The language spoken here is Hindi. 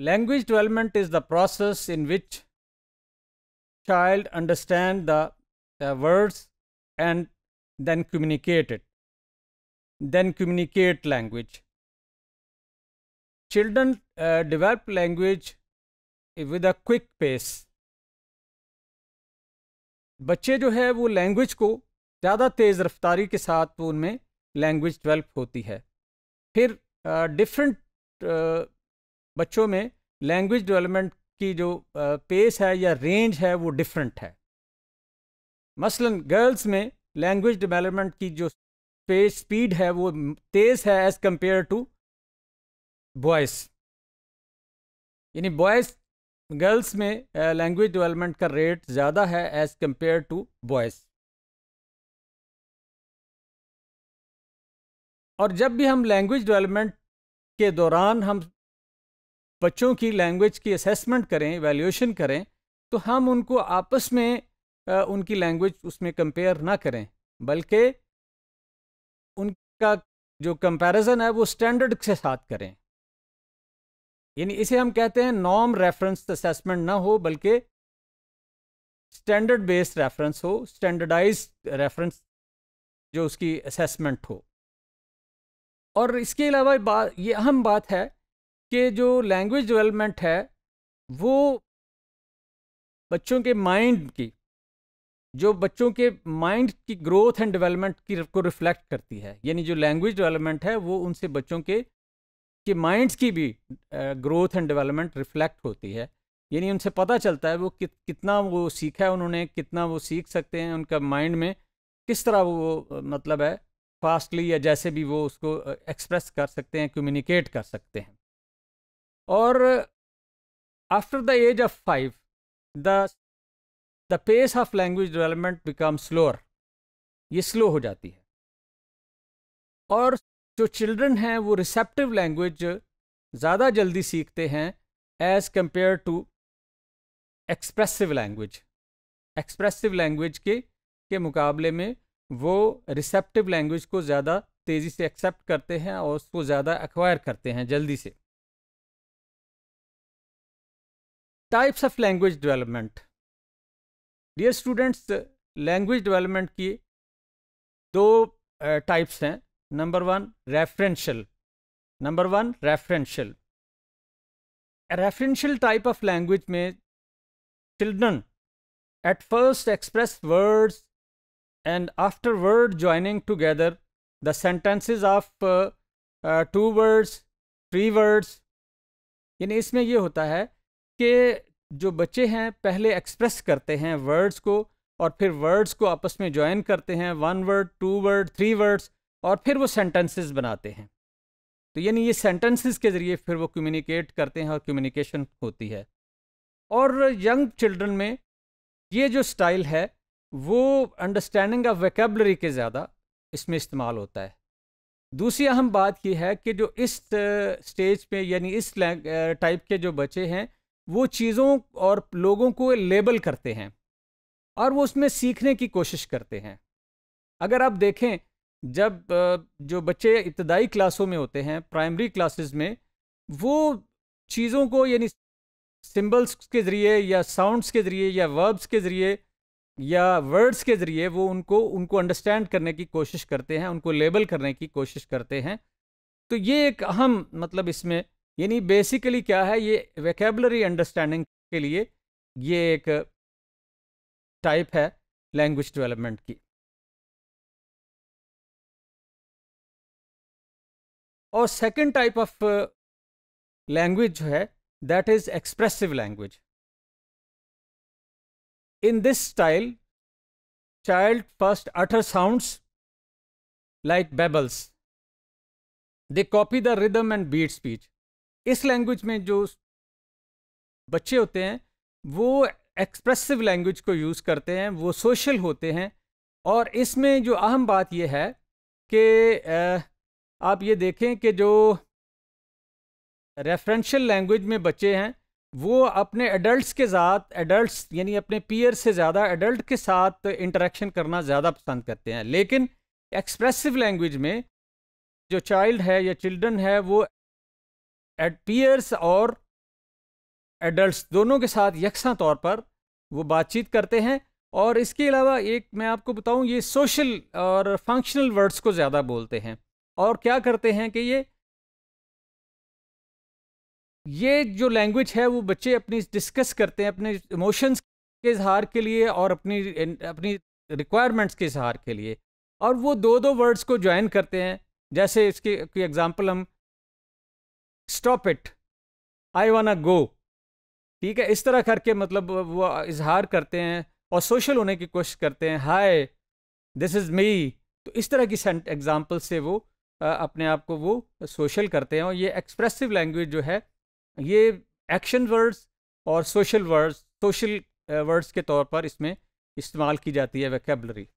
Language development is the process in which child understand the, the words and then communicate it, then communicate language. Children uh, develop language with a quick pace. बच्चे जो है वो लैंग्वेज को ज़्यादा तेज़ रफ्तारी के साथ वो उनमें लैंग्वेज डेवलप होती है फिर डिफरेंट बच्चों में लैंग्वेज डेवलपमेंट की जो पेस है या रेंज है वो डिफरेंट है मसलन गर्ल्स में लैंग्वेज डेवलपमेंट की जो पेस स्पीड है वो तेज़ है एज़ कम्पेयर टू बॉयज़ यानी बॉयज़ गर्ल्स में लैंग्वेज डेवलपमेंट का रेट ज़्यादा है एज़ कम्पेयर टू बॉयज़ और जब भी हम लैंग्वेज डेवलपमेंट के दौरान हम बच्चों की लैंग्वेज की असेसमेंट करें वैल्यूएशन करें तो हम उनको आपस में आ, उनकी लैंग्वेज उसमें कंपेयर ना करें बल्कि उनका जो कंपैरिजन है वो स्टैंडर्ड के साथ करें यानी इसे हम कहते हैं नॉम रेफरेंस असेसमेंट ना हो बल्कि स्टैंडर्ड बेस्ड रेफरेंस हो स्टैंडर्डाइज रेफरेंस जो उसकी असेसमेंट हो और इसके अलावा बात ये अहम बात है कि जो लैंग्वेज डेवलपमेंट है वो बच्चों के माइंड की जो बच्चों के माइंड की ग्रोथ एंड डेवलपमेंट की को रिफ्लेक्ट करती है यानी जो लैंग्वेज डेवलपमेंट है वो उनसे बच्चों के के माइंड्स की भी ग्रोथ एंड डेवलपमेंट रिफ्लेक्ट होती है यानी उनसे पता चलता है वो कि, कितना वो सीखा है उन्होंने कितना वो सीख सकते हैं उनका माइंड में किस तरह वो मतलब है फास्टली या जैसे भी वो उसको एक्सप्रेस कर सकते हैं कम्युनिकेट कर सकते हैं और after the age of five the the pace of language development become slower ये स्लो हो जाती है और जो चिल्ड्रन हैं वो रिसेप्टिव लैंग्वेज ज़्यादा जल्दी सीखते हैं as compare to expressive language expressive language के के मुकाबले में वो रिसेप्टिव लैंग्वेज को ज़्यादा तेज़ी से एक्सेप्ट करते हैं और उसको ज़्यादा एक्वायर करते हैं जल्दी से types of language development dear students language development की दो टाइप्स हैं number one referential number one referential referential type of language में children at first express words and after word joining together the of of two words three words यानी इसमें ये होता है कि जो बच्चे हैं पहले एक्सप्रेस करते हैं वर्ड्स को और फिर वर्ड्स को आपस में ज्वाइन करते हैं one word two word three words और फिर वो सेंटेंसेस बनाते हैं तो यानी ये सेंटेंसेस के ज़रिए फिर वो कम्युनिकेट करते हैं और कम्युनिकेशन होती है और यंग चिल्ड्रन में ये जो स्टाइल है वो अंडरस्टैंडिंग ऑफ वैकेबलरी के ज़्यादा इसमें इस्तेमाल होता है दूसरी अहम बात यह है कि जो इस स्टेज uh, पे यानी इस टाइप uh, के जो बच्चे हैं वो चीज़ों और लोगों को लेबल करते हैं और वो उसमें सीखने की कोशिश करते हैं अगर आप देखें जब जो बच्चे इब्तदाई क्लासों में होते हैं प्राइमरी क्लासेस में वो चीज़ों को यानी सिंबल्स के ज़रिए या साउंड्स के ज़रिए या वर्ब्स के ज़रिए या वर्ड्स के ज़रिए वो उनको उनको अंडरस्टैंड करने की कोशिश करते हैं उनको लेबल करने की कोशिश करते हैं तो ये एक अहम मतलब इसमें यानी बेसिकली क्या है ये वेकेबलरी अंडरस्टैंडिंग के लिए ये एक टाइप है लैंग्वेज डेवलपमेंट की और सेकंड टाइप ऑफ लैंग्वेज जो है that is expressive language in this style child first utter sounds like babbles they copy the rhythm and beat speech इस लैंग्वेज में जो बच्चे होते हैं वो एक्सप्रेसिव लैंग्वेज को यूज़ करते हैं वो सोशल होते हैं और इसमें जो अहम बात यह है कि आप ये देखें कि जो रेफरेंशियल लैंग्वेज में बच्चे हैं वो अपने एडल्ट्स के साथ एडल्ट्स यानी अपने पीयर से ज़्यादा एडल्ट के साथ इंटरेक्शन करना ज़्यादा पसंद करते हैं लेकिन एक्सप्रेसिव लैंग्वेज में जो चाइल्ड है या चिल्ड्रन है वो एट पीयर्स और एडल्ट्स दोनों के साथ यकसा तौर पर वो बातचीत करते हैं और इसके अलावा एक मैं आपको बताऊं ये सोशल और फंक्शनल वर्ड्स को ज़्यादा बोलते हैं और क्या करते हैं कि ये ये जो लैंग्वेज है वो बच्चे अपनी डिस्कस करते हैं अपने इमोशंस के इजहार के लिए और अपनी अपनी रिक्वायरमेंट्स के इजहार के लिए और वो दो दो वर्ड्स को ज्वाइन करते हैं जैसे इसके कोई एग्जांपल हम स्टॉप इट आई वाना गो ठीक है इस तरह करके मतलब वो इजहार करते हैं और सोशल होने की कोशिश करते हैं हाय दिस इज़ मी तो इस तरह की एग्ज़ाम्पल से वो आ, अपने आप को वो सोशल करते हैं और ये एक्सप्रेसिव लैंग्वेज जो है ये एक्शन वर्ड्स और सोशल वर्ड्स सोशल वर्ड्स के तौर पर इसमें इस्तेमाल की जाती है वैकेबलरी